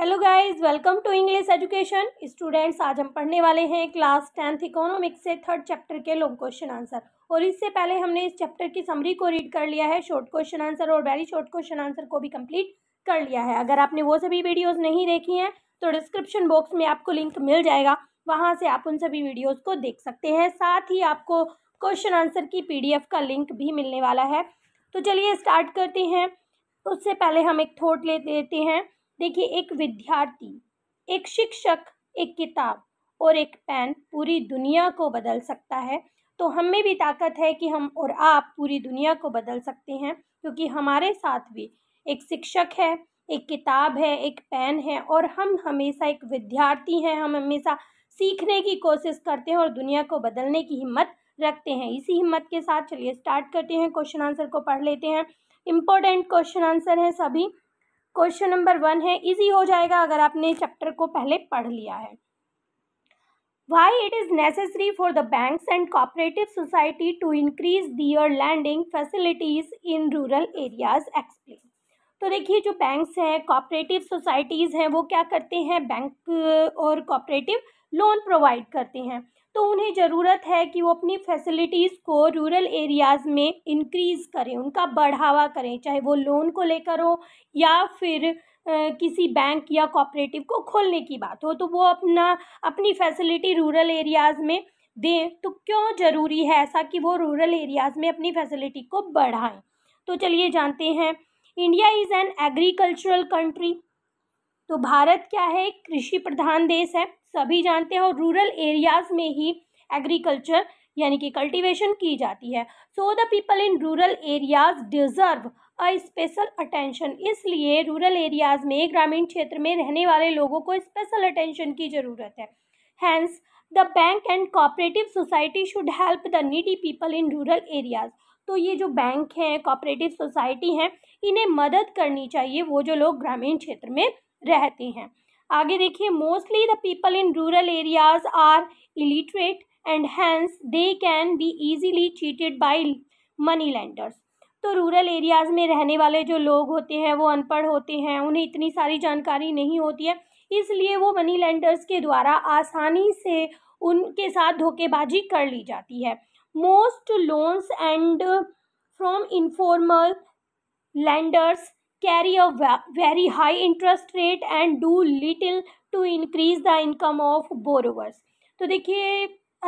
hello guys welcome to English education students आज हम पढ़ने वाले हैं क्लास टेंथ इकोनॉमिक्स से थर्ड चैप्टर के लॉन्ग क्वेश्चन आंसर और इससे पहले हमने इस चैप्टर की समरी को रीड कर लिया है शॉर्ट क्वेश्चन आंसर और वेरी शॉर्ट क्वेश्चन आंसर को भी कंप्लीट कर लिया है अगर आपने वो सभी वीडियोज़ नहीं देखी हैं तो डिस्क्रिप्शन बॉक्स में आपको लिंक मिल जाएगा वहाँ से आप उन सभी वीडियोज़ को देख सकते हैं साथ ही आपको क्वेश्चन आंसर की पी का लिंक भी मिलने वाला है तो चलिए स्टार्ट करते हैं उससे पहले हम एक थॉट ले लेते हैं देखिए एक विद्यार्थी एक शिक्षक एक किताब और एक पेन पूरी दुनिया को बदल सकता है तो हम में भी ताकत है कि हम और आप पूरी दुनिया को बदल सकते हैं क्योंकि हमारे साथ भी एक शिक्षक है एक किताब है एक पेन है और हम हमेशा एक विद्यार्थी हैं हम हमेशा सीखने की कोशिश करते हैं और दुनिया को बदलने की हिम्मत रखते हैं इसी हिम्मत के साथ चलिए स्टार्ट करते हैं क्वेश्चन आंसर को पढ़ लेते हैं इम्पोर्टेंट क्वेश्चन आंसर हैं सभी क्वेश्चन नंबर वन है इजी हो जाएगा अगर आपने चैप्टर को पहले पढ़ लिया है why it is necessary for the banks and cooperative society to increase their lending facilities in rural areas explain तो देखिए जो बैंक्स हैं कॉपरेटिव सोसाइटीज़ हैं वो क्या करते हैं बैंक और कॉपरेटिव लोन प्रोवाइड करते हैं तो उन्हें ज़रूरत है कि वो अपनी फैसिलिटीज़ को रूरल एरियाज़ में इंक्रीज़ करें उनका बढ़ावा करें चाहे वो लोन को लेकर हो या फिर किसी बैंक या कॉपरेटिव को खोलने की बात हो तो वो अपना अपनी फैसिलिटी रूरल एरियाज़ में दें तो क्यों ज़रूरी है ऐसा कि वो रूरल एरियाज़ में अपनी फैसिलिटी को बढ़ाएं तो चलिए जानते हैं India is an agricultural country तो भारत क्या है कृषि प्रधान देश है सभी जानते हैं और रूरल एरियाज़ में ही एग्रीकल्चर यानी कि कल्टीवेशन की जाती है so the people in rural areas deserve a special attention इसलिए रूरल एरियाज़ में ग्रामीण क्षेत्र में रहने वाले लोगों को स्पेशल अटेंशन की ज़रूरत है hence the bank and cooperative society should help the needy people in rural areas तो ये जो बैंक हैं कॉपरेटिव सोसाइटी हैं इन्हें मदद करनी चाहिए वो जो लोग ग्रामीण क्षेत्र में रहते हैं आगे देखिए mostly the people in rural areas are illiterate and hence they can be easily cheated by money lenders तो रूरल एरियाज़ में रहने वाले जो लोग होते हैं वो अनपढ़ होते हैं उन्हें इतनी सारी जानकारी नहीं होती है इसलिए वो मनी लैंडर्स के द्वारा आसानी से उनके साथ धोखेबाजी कर ली जाती है most loans and from informal lenders carry a very high interest rate and do little to increase the income of borrowers तो देखिए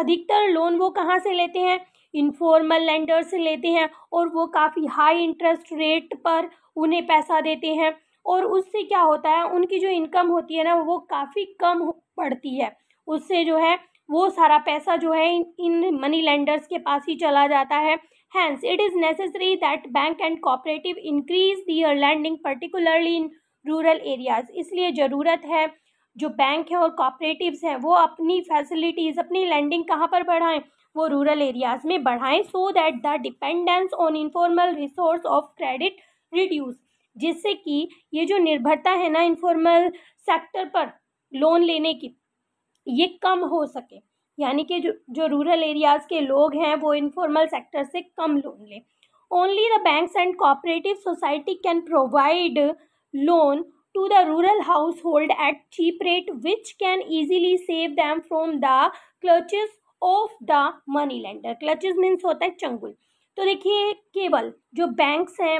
अधिकतर लोन वो कहाँ से लेते हैं इनफॉर्मल लेंडर से लेते हैं और वो काफ़ी हाई इंटरेस्ट रेट पर उन्हें पैसा देते हैं और उससे क्या होता है उनकी जो इनकम होती है ना वो काफ़ी कम पड़ती है उससे जो है वो सारा पैसा जो है इन मनी लेंडर्स के पास ही चला जाता है Hence, it is necessary that bank and cooperative increase their lending particularly in rural areas इसलिए ज़रूरत है जो बैंक हैं और कॉपरेटिव्स हैं वो अपनी फैसिलिटीज़ अपनी लैंडिंग कहाँ पर बढ़ाएं वो रूरल एरियाज़ में बढ़ाएं so that the dependence on informal resource of credit reduce जिससे कि ये जो निर्भरता है ना इन्फॉर्मल सेक्टर पर लोन लेने की ये कम हो सके यानी कि जो जो रूरल एरियाज़ के लोग हैं वो इनफॉर्मल सेक्टर से कम लोन लें only the banks and cooperative society can provide loan to the rural household at cheap rate which can easily save them from the clutch of the money lender clutches means होता है चंगुल तो देखिए केवल जो banks हैं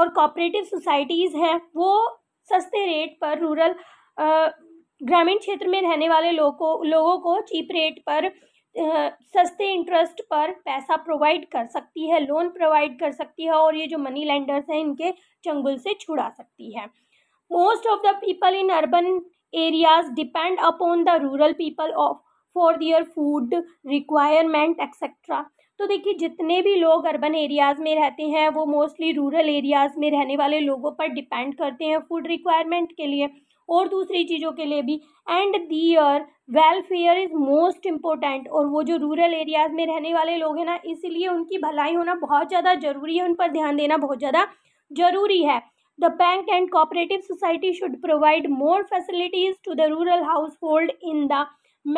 और cooperative societies हैं वो सस्ते रेट पर रूरल ग्रामीण क्षेत्र में रहने वाले लोगों लोगों को चीप रेट पर सस्ते इंटरेस्ट पर पैसा प्रोवाइड कर सकती है लोन प्रोवाइड कर सकती है और ये जो मनी लेंडर्स हैं इनके चंगुल से छुड़ा सकती है most of the people in urban areas depend upon the rural people of for their food requirement etcetera तो देखिए जितने भी लोग अर्बन एरियाज़ में रहते हैं वो मोस्टली रूरल एरियाज़ में रहने वाले लोगों पर डिपेंड करते हैं फूड रिक्वायरमेंट के लिए और दूसरी चीज़ों के लिए भी and their welfare is most important और वो जो रूरल एरियाज़ में रहने वाले लोग हैं ना इसलिए उनकी भलाई होना बहुत ज़्यादा ज़रूरी है उन पर ध्यान देना बहुत ज़्यादा ज़रूरी है the bank and cooperative society should provide more facilities to the rural household in the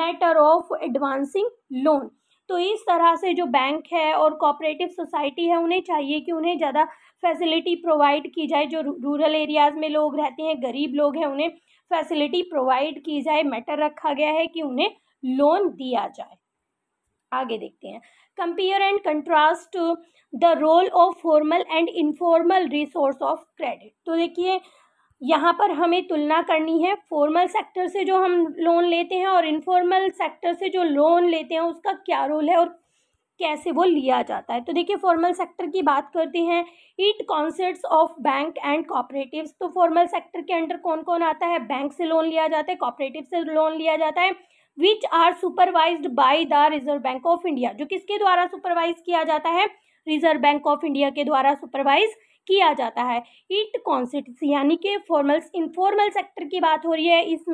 matter of advancing loan तो इस तरह से जो बैंक है और कोऑपरेटिव सोसाइटी है उन्हें चाहिए कि उन्हें ज़्यादा फैसिलिटी प्रोवाइड की जाए जो रूरल एरियाज़ में लोग रहते हैं गरीब लोग हैं उन्हें फैसिलिटी प्रोवाइड की जाए मैटर रखा गया है कि उन्हें लोन दिया जाए आगे देखते हैं compare and contrast the role of formal and informal resource of credit तो देखिए यहाँ पर हमें तुलना करनी है फॉर्मल सेक्टर से जो हम लोन लेते हैं और इनफॉर्मल सेक्टर से जो लोन लेते हैं उसका क्या रोल है और कैसे वो लिया जाता है तो देखिए फॉर्मल सेक्टर की बात करते हैं it consists of bank and cooperative तो फॉर्मल सेक्टर के अंडर कौन कौन आता है बैंक से लोन लिया जाता है कॉपरेटिव से लोन लिया जाता है which are supervise by the Reserve Bank of India जो किसके द्वारा सुपरवाइज किया जाता है रिजर्व बैंक ऑफ इंडिया के द्वारा सुपरवाइज किया जाता है इट कॉन्सेप्ट यानी कि फॉर्मल इनफॉर्मल सेक्टर की बात हो रही है इस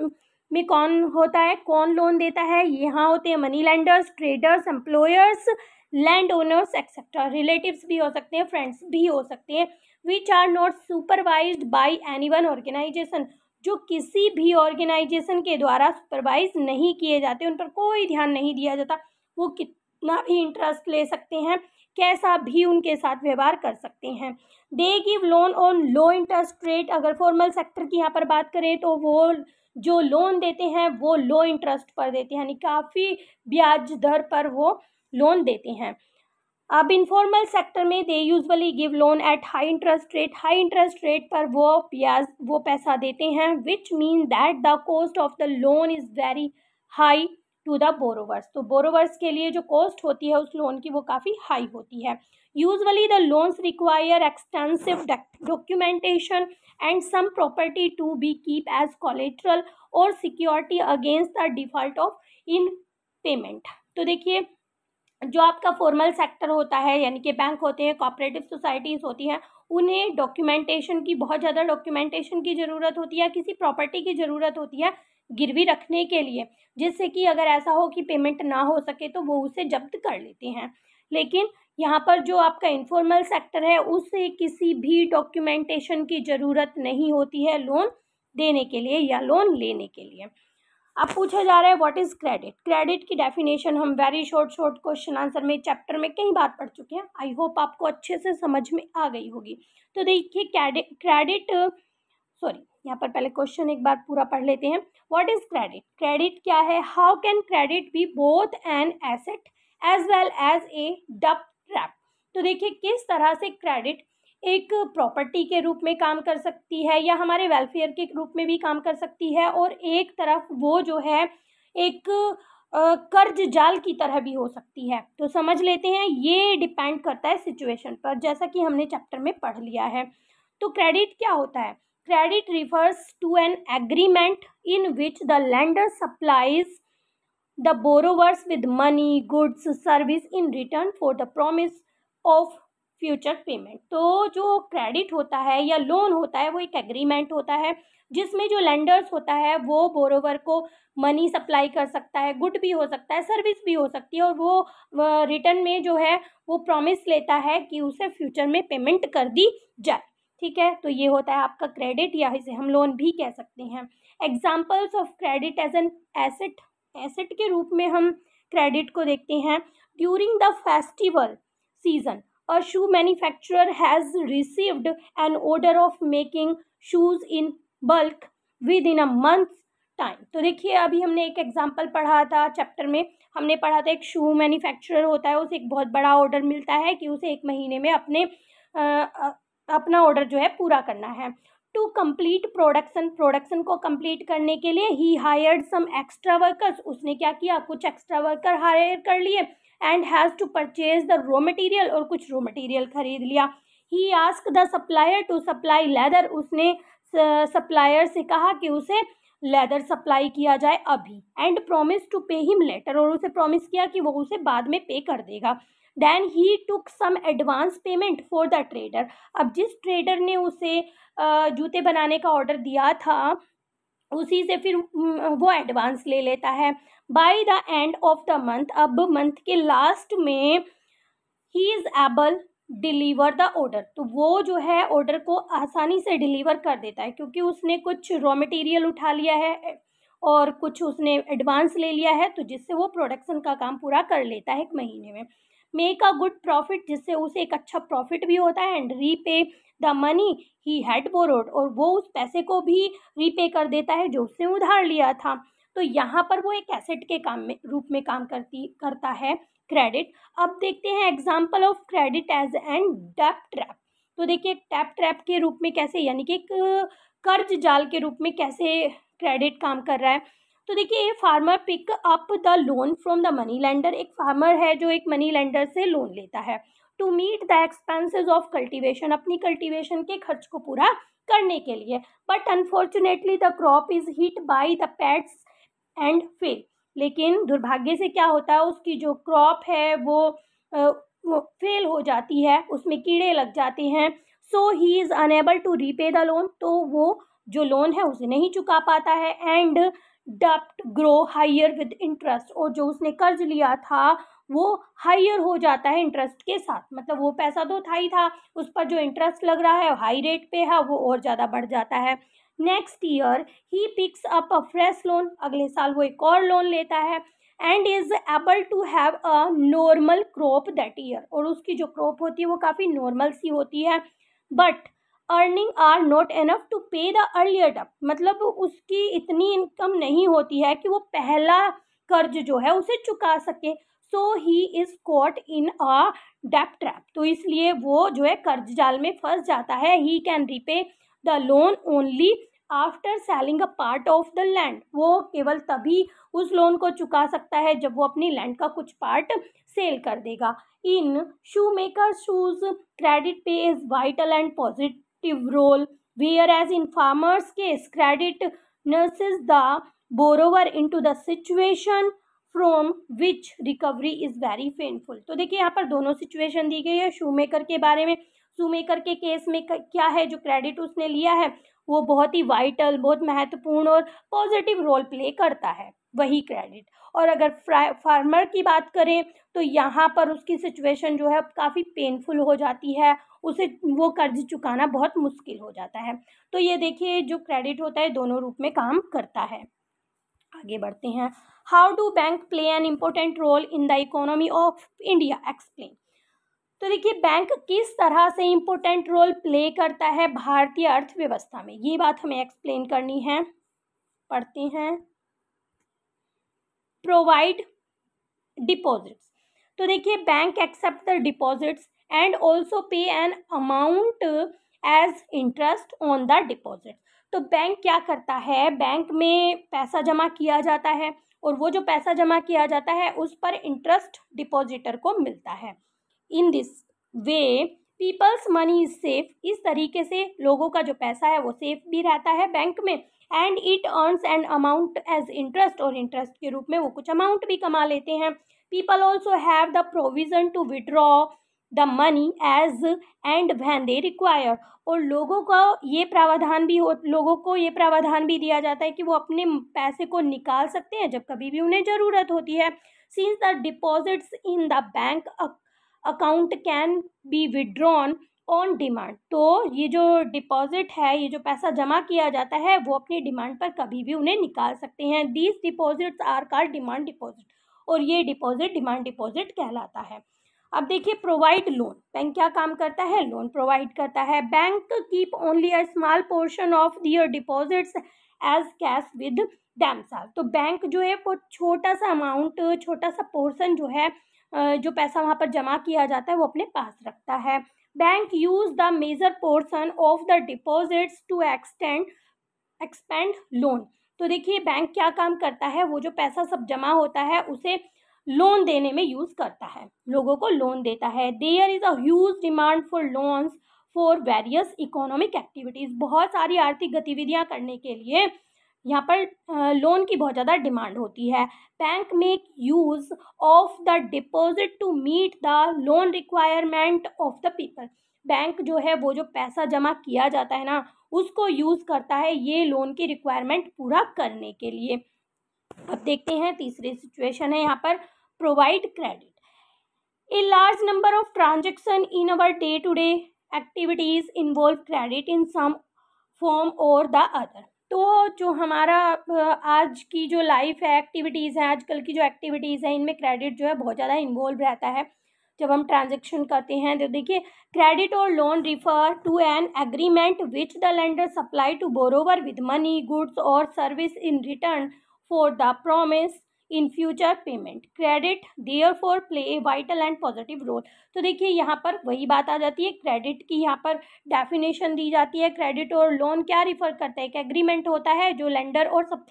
में कौन होता है कौन लोन देता है यहाँ होते हैं money lenders traders employers land owners etcetera relatives भी हो सकते हैं फ्रेंड्स भी हो सकते हैं which are not supervise by any one organisation जो किसी भी ऑर्गेनाइजेशन के द्वारा सुपरवाइज नहीं किए जाते उन पर कोई ध्यान नहीं दिया जाता वो कितना भी इंटरेस्ट ले सकते हैं कैसा भी उनके साथ व्यवहार कर सकते हैं they give loan on low interest rate अगर फॉर्मल सेक्टर की यहाँ पर बात करें तो वो जो लोन देते हैं वो लो इंटरेस्ट पर देते हैं यानी काफ़ी ब्याज दर पर वो लोन देते हैं अब इनफॉर्मल सेक्टर में they usually give loan at high interest rate high interest rate पर वो ब्याज वो पैसा देते हैं which mean that the cost of the loan is very high to the borrowers तो बोरोवर्स के लिए जो कॉस्ट होती है उस लोन की वो काफ़ी हाई होती है usually the loans require extensive documentation and some property to be keep as collateral और security against the default of in payment तो देखिए जो आपका फॉर्मल सेक्टर होता है यानी कि बैंक होते हैं कॉपरेटिव सोसाइटीज़ होती हैं उन्हें डॉक्यूमेंटेशन की बहुत ज़्यादा डॉक्यूमेंटेशन की ज़रूरत होती है किसी प्रॉपर्टी की ज़रूरत होती है गिरवी रखने के लिए जिससे कि अगर ऐसा हो कि पेमेंट ना हो सके तो वो उसे जब्त कर लेते हैं लेकिन यहाँ पर जो आपका इन्फॉर्मल सेक्टर है उसे किसी भी डॉक्यूमेंटेशन की ज़रूरत नहीं होती है लोन देने के लिए या लोन लेने के लिए अब पूछा जा रहा है व्हाट इज़ क्रेडिट क्रेडिट की डेफिनेशन हम very short short question answer में चैप्टर में कई बार पढ़ चुके हैं आई होप आपको अच्छे से समझ में आ गई होगी तो देखिए क्रेडिट सॉरी यहाँ पर पहले क्वेश्चन एक बार पूरा पढ़ लेते हैं व्हाट इज़ क्रेडिट क्रेडिट क्या है how can credit be both an asset as well as a debt trap तो देखिए किस तरह से क्रेडिट एक प्रॉपर्टी के रूप में काम कर सकती है या हमारे वेलफेयर के रूप में भी काम कर सकती है और एक तरफ वो जो है एक कर्ज जाल की तरह भी हो सकती है तो समझ लेते हैं ये डिपेंड करता है सिचुएशन पर जैसा कि हमने चैप्टर में पढ़ लिया है तो क्रेडिट क्या होता है credit refers to an agreement in which the lender supplies the borrowers with money goods service in return for the promise of future payment तो जो क्रेडिट होता है या लोन होता है वो एक एग्रीमेंट होता है जिसमें जो लेंडर्स होता है वो बोरोवर को मनी सप्लाई कर सकता है गुड भी हो सकता है सर्विस भी हो सकती है और वो रिटर्न में जो है वो प्रॉमिस लेता है कि उसे फ्यूचर में पेमेंट कर दी जाए ठीक है तो ये होता है आपका क्रेडिट या इसे हम लोन भी कह सकते हैं examples of credit as an asset asset के रूप में हम क्रेडिट को देखते हैं during the festival season a shoe manufacturer has received an order of making shoes in bulk within a month time तो देखिए अभी हमने एक एग्जाम्पल पढ़ा था चैप्टर में हमने पढ़ा था एक शू मैन्युफैक्चरर होता है उसे एक बहुत बड़ा ऑर्डर मिलता है कि उसे एक महीने में अपने आ, अपना ऑर्डर जो है पूरा करना है टू कंप्लीट प्रोडक्शन प्रोडक्शन को कंप्लीट करने के लिए he hired some extra workers उसने क्या किया कुछ एक्स्ट्रा वर्कर हायर कर लिए and has to purchase the raw material और कुछ रॉ मटेरियल खरीद लिया he ask the supplier to supply leather उसने सप्लायर uh, से कहा कि उसे लेदर सप्लाई किया जाए अभी and promise to pay him later और उसे प्रोमिस किया कि वो उसे बाद में पे कर देगा then he took some advance payment for the trader अब जिस ट्रेडर ने उसे uh, जूते बनाने का ऑर्डर दिया था उसी से फिर mm, वो एडवांस ले लेता है by the end of the month अब मंथ के लास्ट में he is able deliver the order तो वो जो है ऑर्डर को आसानी से डिलीवर कर देता है क्योंकि उसने कुछ रॉ मटेरियल उठा लिया है और कुछ उसने एडवांस ले लिया है तो जिससे वो प्रोडक्शन का काम पूरा कर लेता है एक महीने में मेक अ गुड प्रॉफिट जिससे उसे एक अच्छा प्रॉफिट भी होता है and repay the money he had borrowed और वो उस पैसे को भी रीपे कर देता है जो उसने उधार लिया था तो यहाँ पर वो एक एसेट के काम में रूप में काम करती करता है क्रेडिट अब देखते हैं example of credit as and debt trap तो देखिए टैप ट्रैप के रूप में कैसे यानी कि एक कर्ज जाल के रूप में कैसे क्रेडिट काम कर रहा है तो देखिए ये farmer pick up the loan from the money lender एक फार्मर है जो एक मनी लैंडर से लोन लेता है to meet the expenses of cultivation अपनी कल्टीवेशन के खर्च को पूरा करने के लिए but unfortunately the crop is hit by the pests and fail लेकिन दुर्भाग्य से क्या होता है उसकी जो क्रॉप है वो फेल हो जाती है उसमें कीड़े लग जाते हैं so he is unable to repay the loan तो वो जो लोन है उसे नहीं चुका पाता है एंड डप्ट ग्रो हाइयर विद इंटरेस्ट और जो उसने कर्ज लिया था वो हाइयर हो जाता है इंटरेस्ट के साथ मतलब वो पैसा तो था ही था उस पर जो इंटरेस्ट लग रहा है हाई रेट पे है वो और ज़्यादा बढ़ जाता है next year he picks up a fresh loan अगले साल वो एक और लोन लेता है and is able to have a normal crop that year और उसकी जो क्रॉप होती है वो काफ़ी नॉर्मल सी होती है but earning are not enough to pay the earlier debt मतलब उसकी इतनी इनकम नहीं होती है कि वो पहला कर्ज जो है उसे चुका सके so he is caught in a debt trap तो इसलिए वो जो है कर्ज जाल में फंस जाता है he can repay the loan only after selling a part of the land वो केवल तभी उस लोन को चुका सकता है जब वो अपनी लैंड का कुछ पार्ट सेल कर देगा in shoemaker shoes credit pay is vital and positive role whereas in farmers case credit the borrower into the situation from which recovery is very painful तो देखिए यहाँ पर दोनों situation दी गई है शू maker के बारे में शू मेकर के केस में क्या है जो क्रेडिट उसने लिया है वो बहुत ही वाइटल बहुत महत्वपूर्ण और पॉजिटिव रोल प्ले करता है वही क्रेडिट और अगर फार्मर की बात करें तो यहाँ पर उसकी सिचुएशन जो है काफ़ी पेनफुल हो जाती है उसे वो कर्ज चुकाना बहुत मुश्किल हो जाता है तो ये देखिए जो क्रेडिट होता है दोनों रूप में काम करता है आगे बढ़ते हैं how do bank play an important role in the economy of India explain तो देखिए बैंक किस तरह से इम्पोर्टेंट रोल प्ले करता है भारतीय अर्थव्यवस्था में ये बात हमें एक्सप्लेन करनी है पढ़ते हैं प्रोवाइड डिपॉजिट्स तो देखिए bank accept the deposits and also pay an amount as interest on the deposit तो बैंक क्या करता है बैंक में पैसा जमा किया जाता है और वो जो पैसा जमा किया जाता है उस पर इंटरेस्ट डिपॉजिटर को मिलता है in this way people's money is safe इस तरीके से लोगों का जो पैसा है वो सेफ भी रहता है बैंक में and it earns and amount as interest और इंटरेस्ट के रूप में वो कुछ अमाउंट भी कमा लेते हैं people also have the provision to withdraw the money as and when they require और लोगों को ये प्रावधान भी हो लोगों को ये प्रावधान भी दिया जाता है कि वो अपने पैसे को निकाल सकते हैं जब कभी भी उन्हें ज़रूरत होती है since the deposits in the bank account can be withdrawn on demand तो ये जो डिपॉजिट है ये जो पैसा जमा किया जाता है वो अपनी डिमांड पर कभी भी उन्हें निकाल सकते हैं these deposits are called demand deposit और ये डिपॉजिट डिमांड डिपॉजिट कहलाता है अब देखिए प्रोवाइड लोन बैंक क्या काम करता है लोन प्रोवाइड करता है bank keep only a small portion of their deposits as cash with themselves तो बैंक जो है वो छोटा सा अमाउंट छोटा सा पोर्सन जो है जो पैसा वहाँ पर जमा किया जाता है वो अपने पास रखता है bank use the major portion of the deposits to extend expand loan तो देखिए बैंक क्या काम करता है वो जो पैसा सब जमा होता है उसे लोन देने में यूज़ करता है लोगों को लोन देता है there is a demand for loans for various economic activities बहुत सारी आर्थिक गतिविधियाँ करने के लिए यहाँ पर लोन की बहुत ज़्यादा डिमांड होती है bank make use of the deposit to meet the loan requirement of the people bank जो है वो जो पैसा जमा किया जाता है ना उसको यूज़ करता है ये लोन की रिक्वायरमेंट पूरा करने के लिए अब देखते हैं तीसरी सिचुएशन है यहाँ पर provide credit a large number of transaction in our day to day activities involve credit in some form or the other तो जो हमारा आज की जो लाइफ है एक्टिविटीज़ हैं आजकल की जो एक्टिविटीज़ हैं इनमें क्रेडिट जो है बहुत ज़्यादा इन्वॉल्व रहता है जब हम ट्रांजेक्शन करते हैं तो देखिए क्रेडिट और loan refer to an agreement which the lender supply to borrower with money goods or service in return for the promise in future payment credit therefore play a vital and positive role तो देखिए यहाँ पर वही बात आ जाती है credit की यहाँ पर डेफिनेशन दी जाती है क्रेडिट और लोन क्या रिफर करते हैं एक एग्रीमेंट होता है जो लेंडर और सब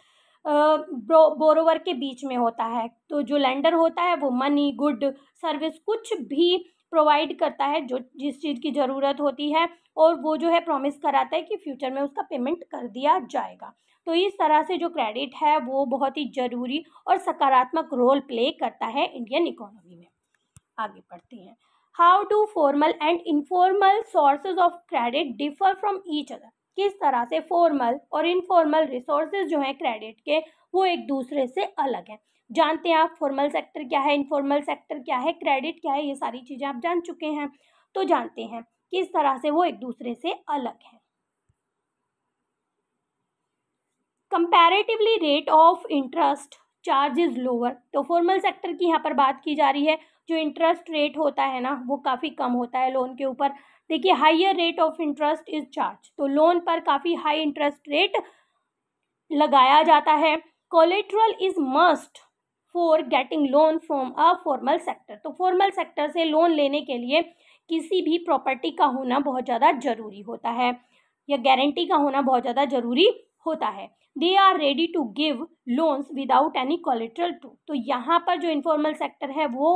बोरोवर के बीच में होता है तो जो लेंडर होता है वो मनी गुड सर्विस कुछ भी प्रोवाइड करता है जो जिस चीज़ की ज़रूरत होती है और वो जो है प्रॉमिस कराता है कि फ्यूचर में उसका पेमेंट कर दिया जाएगा तो इस तरह से जो क्रेडिट है वो बहुत ही ज़रूरी और सकारात्मक रोल प्ले करता है इंडियन इकोनॉमी में आगे पढ़ते हैं how do formal and informal sources of credit differ from each other किस तरह से फॉर्मल और इनफॉर्मल रिसोर्सेज जो हैं क्रेडिट के वो एक दूसरे से अलग हैं जानते हैं आप फॉर्मल सेक्टर क्या है इनफॉर्मल सेक्टर क्या है क्रेडिट क्या है ये सारी चीज़ें आप जान चुके हैं तो जानते हैं किस तरह से वो एक दूसरे से अलग हैं comparatively rate of interest charge is lower तो फॉर्मल सेक्टर की यहाँ पर बात की जा रही है जो इंटरेस्ट रेट होता है ना वो काफ़ी कम होता है लोन के ऊपर देखिए higher rate of interest is charge तो लोन पर काफ़ी हाई इंटरेस्ट रेट लगाया जाता है collateral is must for getting loan from a formal sector तो फॉर्मल सेक्टर से लोन लेने के लिए किसी भी प्रॉपर्टी का होना बहुत ज़्यादा ज़रूरी होता है या गारंटी का होना बहुत ज़्यादा ज़रूरी होता है they are ready to give loans without any collateral too तो यहाँ पर जो इन्फॉर्मल सेक्टर है वो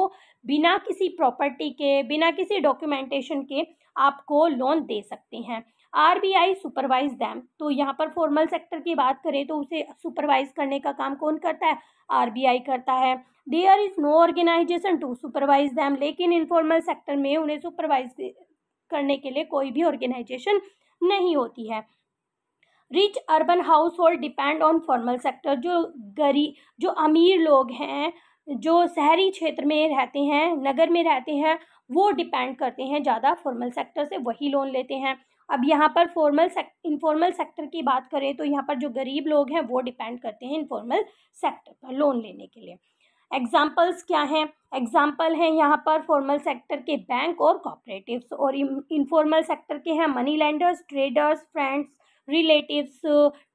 बिना किसी प्रॉपर्टी के बिना किसी डॉक्यूमेंटेशन के आपको लोन दे सकते हैं R B I supervise them तो यहाँ पर फॉर्मल सेक्टर की बात करें तो उसे सुपरवाइज करने का काम कौन करता है आर बी आई करता है there is no organisation to supervise them लेकिन इनफॉर्मल सेक्टर में उन्हें सुपरवाइज करने के लिए कोई भी ऑर्गेनाइजेशन नहीं होती है rich urban household depend on formal sector जो गरीब जो अमीर लोग हैं जो शहरी क्षेत्र में रहते हैं नगर में रहते हैं वो डिपेंड करते हैं ज़्यादा फॉर्मल सेक्टर से वही लोन लेते हैं अब यहाँ पर फॉर्मल सेक्ट इनफॉर्मल सेक्टर की बात करें तो यहाँ पर जो गरीब लोग हैं वो डिपेंड करते हैं इनफॉर्मल सेक्टर पर लोन लेने के लिए एग्जाम्पल्स क्या हैं एग्जाम्पल हैं यहाँ पर फॉर्मल सेक्टर के बैंक और कॉपरेटिव्स और इनफॉर्मल सेक्टर के हैं money lenders traders friends relatives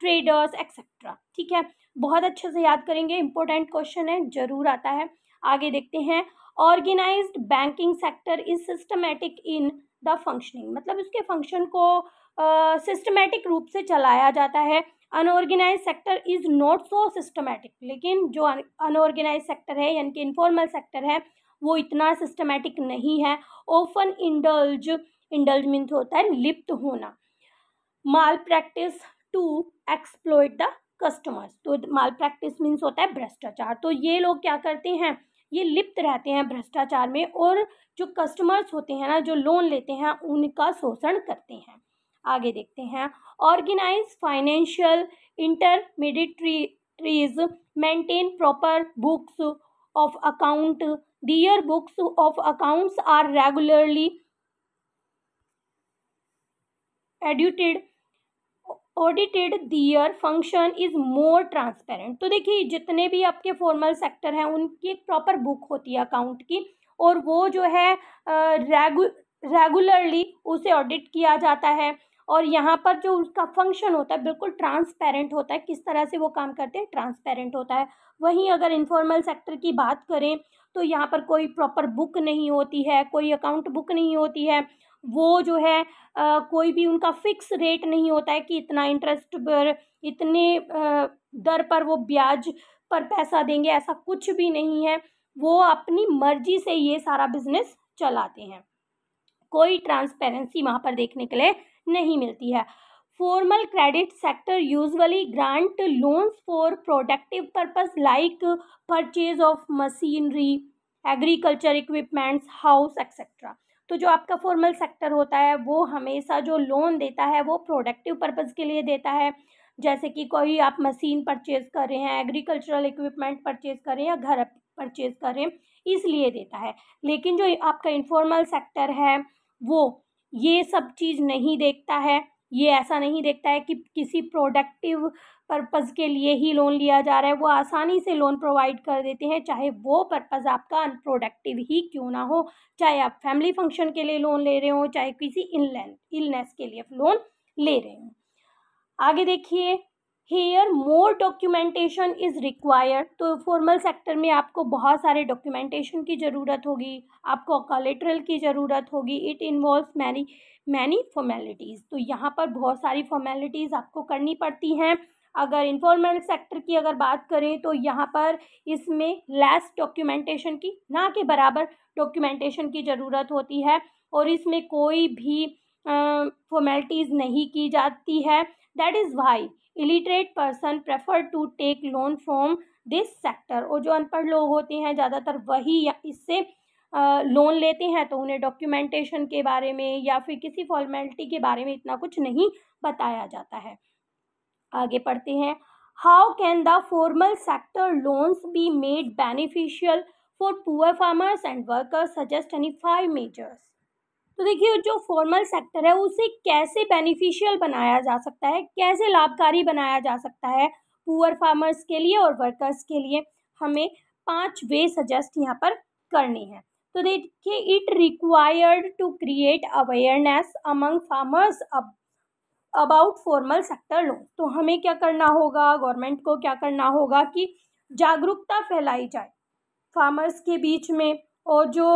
traders etcetera ठीक है बहुत अच्छे से याद करेंगे इंपॉर्टेंट क्वेश्चन है जरूर आता है आगे देखते हैं organise banking sector is systematic in the functioning मतलब इसके फंक्शन को सिस्टमेटिक uh, रूप से चलाया जाता है unorganise sector is not so systematic लेकिन जो अनऑर्गेनाइज सेक्टर है यानी कि इनफॉर्मल सेक्टर है वो इतना सिस्टमेटिक नहीं है ओफन इंडल्ज इंडल्ज मीन्स होता है लिप्त होना malpractice to exploit the customers तो माल प्रैक्टिस मीन्स होता है भ्रष्टाचार तो ये लोग क्या करते हैं ये लिप्त रहते हैं भ्रष्टाचार में और जो कस्टमर्स होते हैं ना जो लोन लेते हैं उनका शोषण करते हैं आगे देखते हैं organise financial intermediaries maintain proper books of account their books of accounts are regularly edited audited their function is more transparent तो देखिए जितने भी आपके फॉर्मल सेक्टर हैं उनकी एक प्रॉपर बुक होती है अकाउंट की और वो जो है रेगु रेगुलरली उसे ऑडिट किया जाता है और यहाँ पर जो उसका फंक्शन होता है बिल्कुल ट्रांसपेरेंट होता है किस तरह से वो काम करते हैं ट्रांसपेरेंट होता है वहीं अगर इनफॉर्मल सेक्टर की बात करें तो यहाँ पर कोई प्रॉपर बुक नहीं होती है कोई अकाउंट बुक नहीं होती है वो जो है आ, कोई भी उनका फिक्स रेट नहीं होता है कि इतना इंटरेस्ट पर इतने दर पर वो ब्याज पर पैसा देंगे ऐसा कुछ भी नहीं है वो अपनी मर्जी से ये सारा बिजनेस चलाते हैं कोई ट्रांसपेरेंसी वहाँ पर देखने के लिए नहीं मिलती है formal credit sector usually grant loans for productive purpose like purchase of machinery agriculture equipments house etcetera तो जो आपका फॉर्मल सेक्टर होता है वो हमेशा जो लोन देता है वो प्रोडक्टिव पर्पज़ के लिए देता है जैसे कि कोई आप मशीन परचेज़ कर रहे हैं एग्रीकल्चरल इक्विपमेंट परचेज़ कर रहे हैं या घर परचेज़ कर रहे हैं इसलिए देता है लेकिन जो आपका इनफॉर्मल सेक्टर है वो ये सब चीज़ नहीं देखता है ये ऐसा नहीं देखता है कि किसी प्रोडक्टिव पर्पज़ के लिए ही लोन लिया जा रहा है वो आसानी से लोन प्रोवाइड कर देते हैं चाहे वो पर्पज़ आपका अनप्रोडक्टिव ही क्यों ना हो चाहे आप फैमिली फंक्शन के लिए लोन ले रहे हो चाहे किसी इलनेस के लिए लोन ले रहे हो आगे देखिए here more documentation is required तो फॉर्मल सेक्टर में आपको बहुत सारे डॉक्यूमेंटेशन की ज़रूरत होगी आपको कॉलेट्रल की ज़रूरत होगी it involve many many formalities तो यहाँ पर बहुत सारी फॉर्मेलिटीज़ आपको करनी पड़ती हैं अगर इन्फॉर्मल सेक्टर की अगर बात करें तो यहाँ पर इसमें लेस डॉक्यूमेंटेशन की ना के बराबर डॉक्यूमेंटेशन की ज़रूरत होती है और इसमें कोई भी फॉर्मेलिटीज़ नहीं की जाती है that is why illiterate person prefer to take loan from this sector और जो अनपढ़ लोग होते हैं ज़्यादातर वही इससे लोन लेते हैं तो उन्हें डॉक्यूमेंटेशन के बारे में या फिर किसी फॉर्मेलिटी के बारे में इतना कुछ नहीं बताया जाता है आगे पढ़ते हैं how can the formal sector loans be made beneficial for poor farmers and workers suggest any five measures तो देखिए जो फॉर्मल सेक्टर है उसे कैसे बेनिफिशियल बनाया जा सकता है कैसे लाभकारी बनाया जा सकता है पुअर फार्मर्स के लिए और वर्कर्स के लिए हमें पांच वे सजेस्ट यहाँ पर करने हैं तो देखिए it required to create awareness among farmers about formal sector loan तो हमें क्या करना होगा गवर्नमेंट को क्या करना होगा कि जागरूकता फैलाई जाए फार्मर्स के बीच में और जो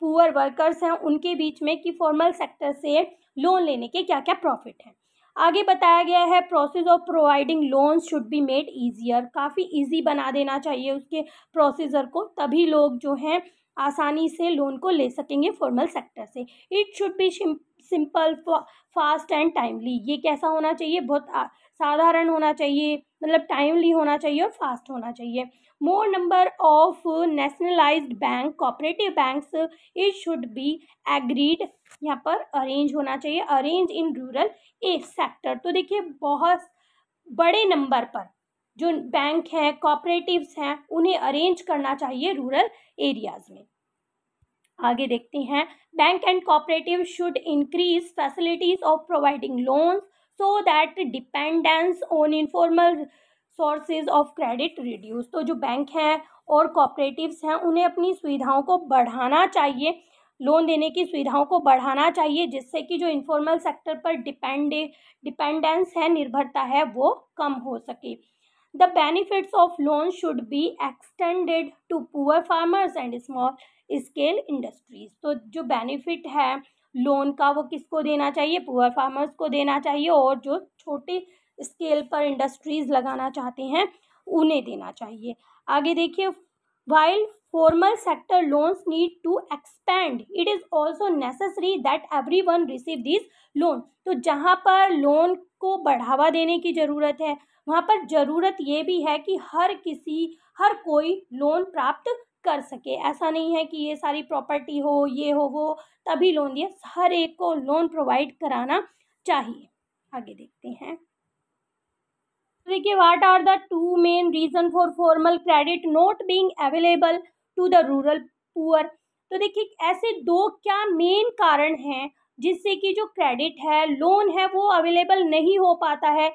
पुअर वर्कर्स हैं उनके बीच में कि फॉर्मल सेक्टर से लोन लेने के क्या क्या प्रॉफिट हैं आगे बताया गया है process of providing loan should be made easier काफ़ी ईजी बना देना चाहिए उसके प्रोसीजर को तभी लोग जो हैं आसानी से लोन को ले सकेंगे फॉर्मल सेक्टर से it should be simple fast and timely ये कैसा होना चाहिए बहुत साधारण होना चाहिए मतलब टाइमली होना चाहिए और फास्ट होना चाहिए more number of nationalised bank cooperative banks it should be agreed यहाँ पर अरेंज होना चाहिए arrange in rural a sector तो देखिए बहुत बड़े नंबर पर जो बैंक हैं कॉपरेटिव हैं उन्हें अरेंज करना चाहिए रूरल एरियाज़ में आगे देखते हैं bank and cooperative should increase facilities of providing loans so that dependence on informal sources of credit reduce तो जो बैंक हैं और कॉपरेटिव्स हैं उन्हें अपनी सुविधाओं को बढ़ाना चाहिए लोन देने की सुविधाओं को बढ़ाना चाहिए जिससे कि जो इन्फॉर्मल सेक्टर पर डिपेंड डिपेंडेंस है निर्भरता है वो कम हो सके the benefits of loan should be extended to poor farmers and small scale industries तो जो बेनिफिट है लोन का वो किसको देना चाहिए पुअर फार्मर्स को देना चाहिए और जो छोटे स्केल पर इंडस्ट्रीज़ लगाना चाहते हैं उन्हें देना चाहिए आगे देखिए formal sector loans need to expand it is also necessary that everyone receive this loan तो जहाँ पर लोन को बढ़ावा देने की ज़रूरत है वहाँ पर ज़रूरत ये भी है कि हर किसी हर कोई लोन प्राप्त कर सके ऐसा नहीं है कि ये सारी प्रॉपर्टी हो ये हो वो तभी लोन दिया हर एक को लोन प्रोवाइड कराना चाहिए आगे देखते हैं देखिए what are the two main reason for formal credit not being available to the rural poor तो देखिए ऐसे दो क्या मेन कारण हैं जिससे कि जो क्रेडिट है लोन है वो अवेलेबल नहीं हो पाता है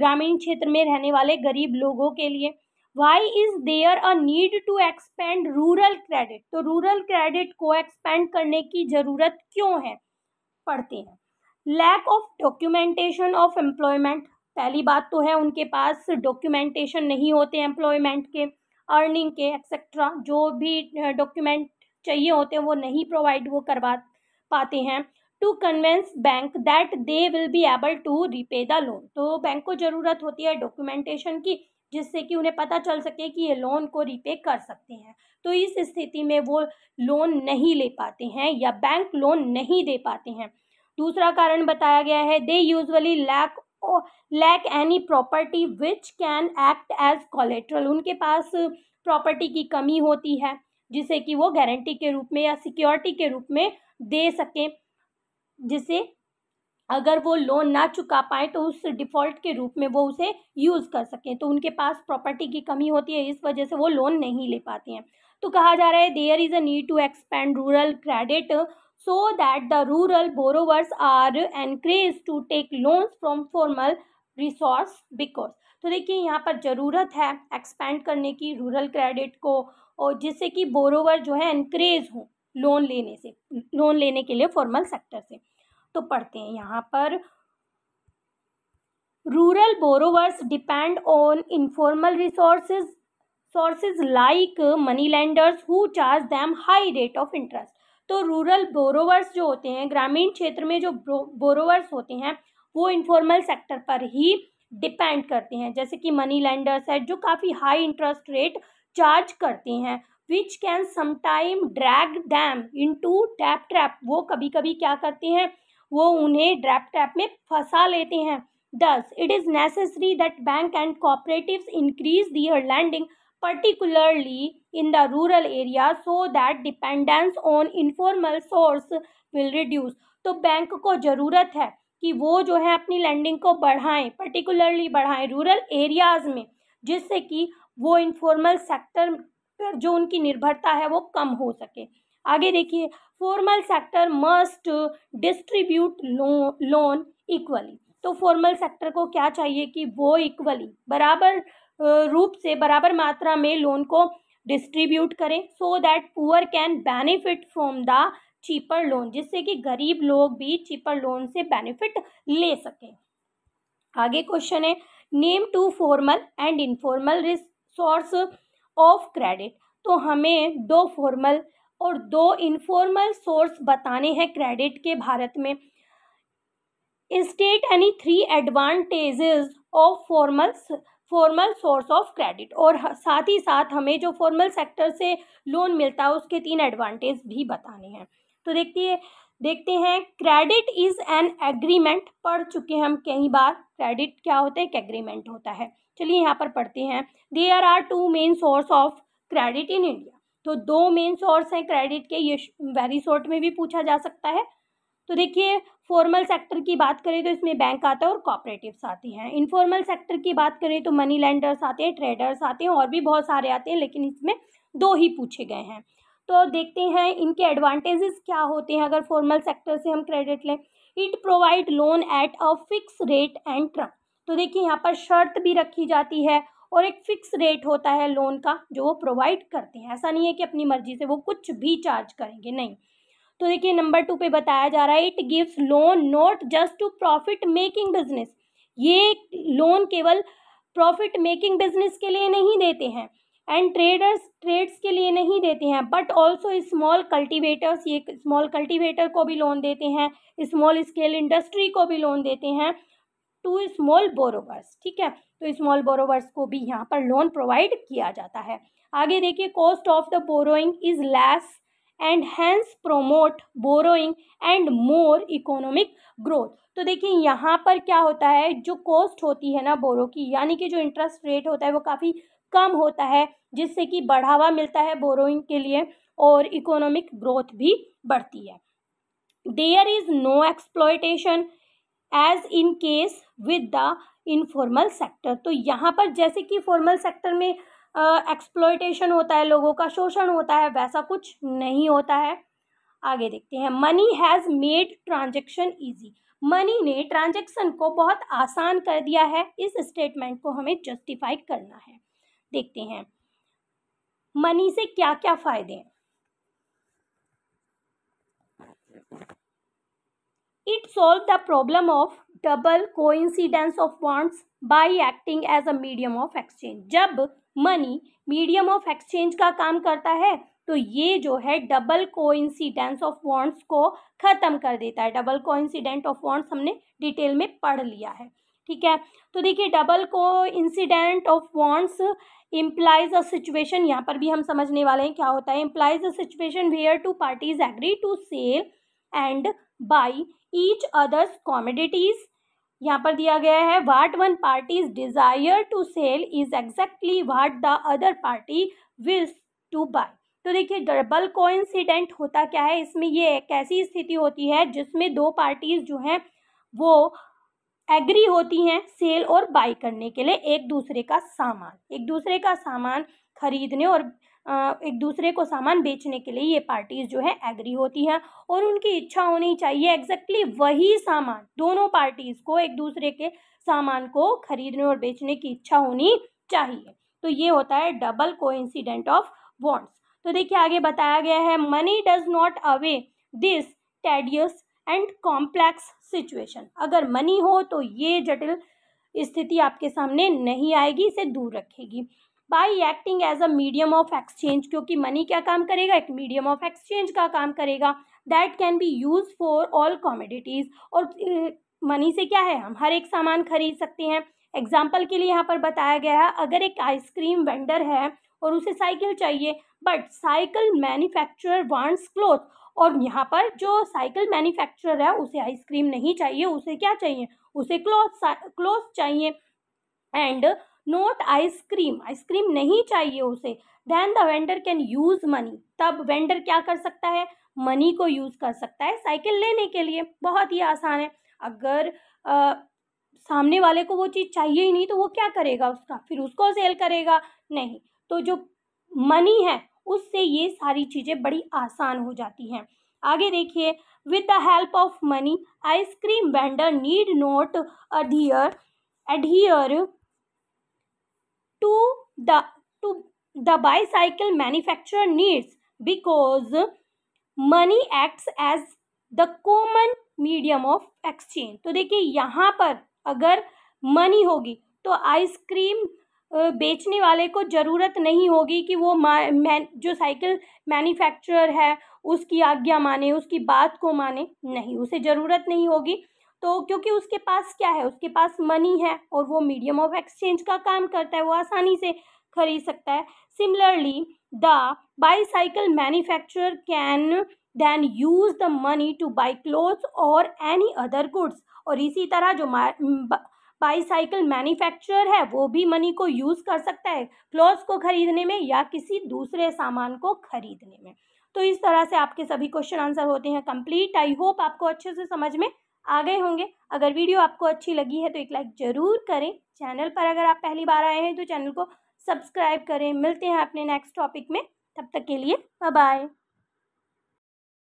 ग्रामीण क्षेत्र में रहने वाले गरीब लोगों के लिए why is there a need to expand rural credit तो रूरल क्रेडिट को एक्सपेंड करने की ज़रूरत क्यों है पढ़ते हैं lack of documentation of employment पहली बात तो है उनके पास डॉक्यूमेंटेशन नहीं होते एम्प्लॉयमेंट के अर्निंग के एक्सेट्रा जो भी डॉक्यूमेंट चाहिए होते हैं वो नहीं प्रोवाइड वो करवा पाते हैं to convince bank that they will be able to repay the loan तो बैंक को ज़रूरत होती है डॉक्यूमेंटेशन की जिससे कि उन्हें पता चल सके कि ये लोन को रीपे कर सकते हैं तो इस स्थिति में वो लोन नहीं ले पाते हैं या बैंक लोन नहीं दे पाते हैं दूसरा कारण बताया गया है they usually lack lack any property which can act as collateral उनके पास प्रॉपर्टी की कमी होती है जिसे कि वो गारंटी के रूप में या सिक्योरिटी के रूप में दे सकें जिसे अगर वो लोन ना चुका पाए तो उस डिफ़ॉल्ट के रूप में वो उसे यूज़ कर सकें तो उनके पास प्रॉपर्टी की कमी होती है इस वजह से वो लोन नहीं ले पाते हैं तो कहा जा रहा है there is a need to expand rural credit so that the rural borrowers are encourage to take loans from formal resource because तो देखिए यहाँ पर ज़रूरत है एक्सपेंड करने की रूरल क्रेडिट को और जिससे कि बोरोवर जो है इनक्रेज हो लोन लेने से लोन लेने के लिए फॉर्मल सेक्टर से तो पढ़ते हैं यहाँ पर rural borrowers depend on informal resources sources like money lenders who charge them high rate of interest तो रूरल बोरोवर्स जो होते हैं ग्रामीण क्षेत्र में जो बोरोवर्स होते हैं वो इन्फॉर्मल सेक्टर पर ही डिपेंड करते हैं जैसे कि मनी लैंडर्स है जो काफ़ी हाई इंटरेस्ट रेट चार्ज करते हैं which can sometime drag them into tap trap वो कभी कभी क्या करते हैं वो उन्हें ड्रैप ट्रैप में फंसा लेते हैं thus it is necessary that bank and cooperative increase their lending particularly in the rural area so that dependence on informal source will reduce तो बैंक को ज़रूरत है कि वो जो है अपनी लैंडिंग को बढ़ाएं पर्टिकुलरली बढ़ाएं रूरल एरियाज़ में जिससे कि वो इनफॉर्मल सेक्टर पर जो उनकी निर्भरता है वो कम हो सके आगे देखिए formal sector must distribute loan equally तो फॉर्मल सेक्टर को क्या चाहिए कि वो इक्वली बराबर रूप से बराबर मात्रा में लोन को डिस्ट्रीब्यूट करें so that poor can benefit from the cheaper loan जिससे कि गरीब लोग भी चीपर लोन से बेनिफिट ले सकें आगे क्वेश्चन है name two formal and informal resource of credit तो हमें दो फॉर्मल और दो इनफॉर्मल सोर्स बताने हैं क्रेडिट के भारत में state any three advantages of formal formal source of credit और साथ ही साथ हमें जो फॉर्मल सेक्टर से लोन मिलता है उसके तीन एडवांटेज भी बताने हैं तो देखती है देखते हैं क्रेडिट इज़ एन एग्रीमेंट पढ़ चुके हम कई बार क्रेडिट क्या होता है एक एग्रीमेंट होता है चलिए यहाँ पर पढ़ते हैं there are two main source of credit in India तो दो मेन सोर्स हैं क्रेडिट के ये वेरी शॉर्ट में भी पूछा जा सकता है तो देखिए फॉर्मल सेक्टर की बात करें तो इसमें बैंक आता है और कॉपरेटिव्स आते हैं इनफॉर्मल सेक्टर की बात करें तो मनी लैंडर्स आते हैं ट्रेडर्स आते हैं और भी बहुत सारे आते हैं लेकिन इसमें दो ही पूछे गए हैं तो देखते हैं इनके एडवांटेजेस क्या होते हैं अगर फॉर्मल सेक्टर से हम क्रेडिट लें it provide loan at a fix rate and term तो देखिए यहाँ पर शर्त भी रखी जाती है और एक फ़िक्स रेट होता है लोन का जो वो प्रोवाइड करते हैं ऐसा नहीं है कि अपनी मर्ज़ी से वो कुछ भी चार्ज करेंगे नहीं तो देखिए नंबर टू पे बताया जा रहा है it gives loan not just to profit making business ये लोन केवल प्रॉफिट मेकिंग बिजनेस के लिए नहीं देते हैं एंड ट्रेडर्स ट्रेड्स के लिए नहीं देते हैं बट ऑल्सो स्मॉल कल्टिवेटर्स ये स्मॉल कल्टिवेटर को भी लोन देते हैं स्मॉल स्केल इंडस्ट्री को भी लोन देते हैं टू स्मॉल बोरोवर्स ठीक है तो स्मॉल बोरोवर्स को भी यहाँ पर लोन प्रोवाइड किया जाता है आगे देखिए cost of the borrowing is less and hence promote borrowing and more economic growth तो देखिए यहाँ पर क्या होता है जो कॉस्ट होती है ना बोरो की यानी कि जो इंटरेस्ट रेट होता है वो काफ़ी कम होता है जिससे कि बढ़ावा मिलता है बोरोइंग के लिए और इकोनॉमिक ग्रोथ भी बढ़ती है there is no exploitation as in case with the informal sector तो यहाँ पर जैसे कि फॉर्मल सेक्टर में एक्सप्लोइटेशन uh, होता है लोगों का शोषण होता है वैसा कुछ नहीं होता है आगे देखते हैं money has made transaction easy money ने ट्रांजेक्शन को बहुत आसान कर दिया है इस स्टेटमेंट को हमें जस्टिफाई करना है देखते हैं मनी से क्या क्या फ़ायदे हैं it solve the problem of double coincidence of wants by acting as a medium of exchange जब मनी मीडियम ऑफ एक्सचेंज का काम करता है तो ये जो है डबल कोइंसिडेंस ऑफ बॉन्ड्स को ख़त्म कर देता है डबल कोइंसिडेंट ऑफ बॉन्ड्स हमने डिटेल में पढ़ लिया है ठीक है तो देखिए double coincident of wants implies a situation यहाँ पर भी हम समझने वाले हैं क्या होता है implies a situation where two parties agree to sell and buy each others commodities यहाँ पर दिया गया है what one parties desire to sell is exactly what the other party wills to buy तो देखिए डबल कोइंसिडेंट होता क्या है इसमें ये एक ऐसी स्थिति होती है जिसमें दो पार्टीज़ जो हैं वो एग्री होती हैं सेल और बाई करने के लिए एक दूसरे का सामान एक दूसरे का सामान खरीदने और एक दूसरे को सामान बेचने के लिए ये पार्टीज़ जो है एग्री होती हैं और उनकी इच्छा होनी चाहिए एग्जैक्टली वही सामान दोनों पार्टीज़ को एक दूसरे के सामान को खरीदने और बेचने की इच्छा होनी चाहिए तो ये होता है डबल कोइंसिडेंट ऑफ वॉन्ट्स तो देखिए आगे बताया गया है money does not away this tedious and complex situation अगर मनी हो तो ये जटिल स्थिति आपके सामने नहीं आएगी इसे दूर रखेगी by acting as a medium of exchange क्योंकि मनी क्या काम करेगा एक मीडियम ऑफ एक्सचेंज का काम करेगा that can be use for all commodities और मनी से क्या है हम हर एक सामान खरीद सकते हैं एग्जाम्पल के लिए यहाँ पर बताया गया है अगर एक आइसक्रीम वेंडर है और उसे साइकिल चाहिए but cycle manufacturer wants cloth और यहाँ पर जो साइकिल मैन्युफैक्चरर है उसे आइसक्रीम नहीं चाहिए उसे क्या चाहिए उसे क्लोथ क्लोथ चाहिए एंड नोट आइसक्रीम आइसक्रीम नहीं चाहिए उसे then the vendor can use money तब वेंडर क्या कर सकता है मनी को यूज़ कर सकता है साइकिल लेने के लिए बहुत ही आसान है अगर आ, सामने वाले को वो चीज़ चाहिए ही नहीं तो वो क्या करेगा उसका फिर उसको सेल करेगा नहीं तो जो मनी है उससे ये सारी चीज़ें बड़ी आसान हो जाती हैं आगे देखिए with the help of money ice cream vendor need not adhere adhere the to the bicycle manufacture needs because money acts as the common medium of exchange तो देखिए यहाँ पर अगर मनी होगी तो आइसक्रीम बेचने वाले को ज़रूरत नहीं होगी कि वो मैं जो साइकिल मैन्युफैक्चरर है उसकी आज्ञा माने उसकी बात को माने नहीं उसे ज़रूरत नहीं होगी तो क्योंकि उसके पास क्या है उसके पास मनी है और वो मीडियम ऑफ एक्सचेंज का काम करता है वो आसानी से खरीद सकता है similarly the bicycle manufacturer can then use the money to buy clothes और एनी अदर गुड्स और इसी तरह जो बाईसाइकिल मैन्युफैक्चरर है वो भी मनी को यूज़ कर सकता है क्लोथ्स को खरीदने में या किसी दूसरे सामान को खरीदने में तो इस तरह से आपके सभी क्वेश्चन आंसर होते हैं कंप्लीट आई होप आपको अच्छे से समझ में आ गए होंगे अगर वीडियो आपको अच्छी लगी है तो एक लाइक ज़रूर करें चैनल पर अगर आप पहली बार आए हैं तो चैनल को सब्सक्राइब करें मिलते हैं अपने नेक्स्ट टॉपिक में तब तक के लिए बाय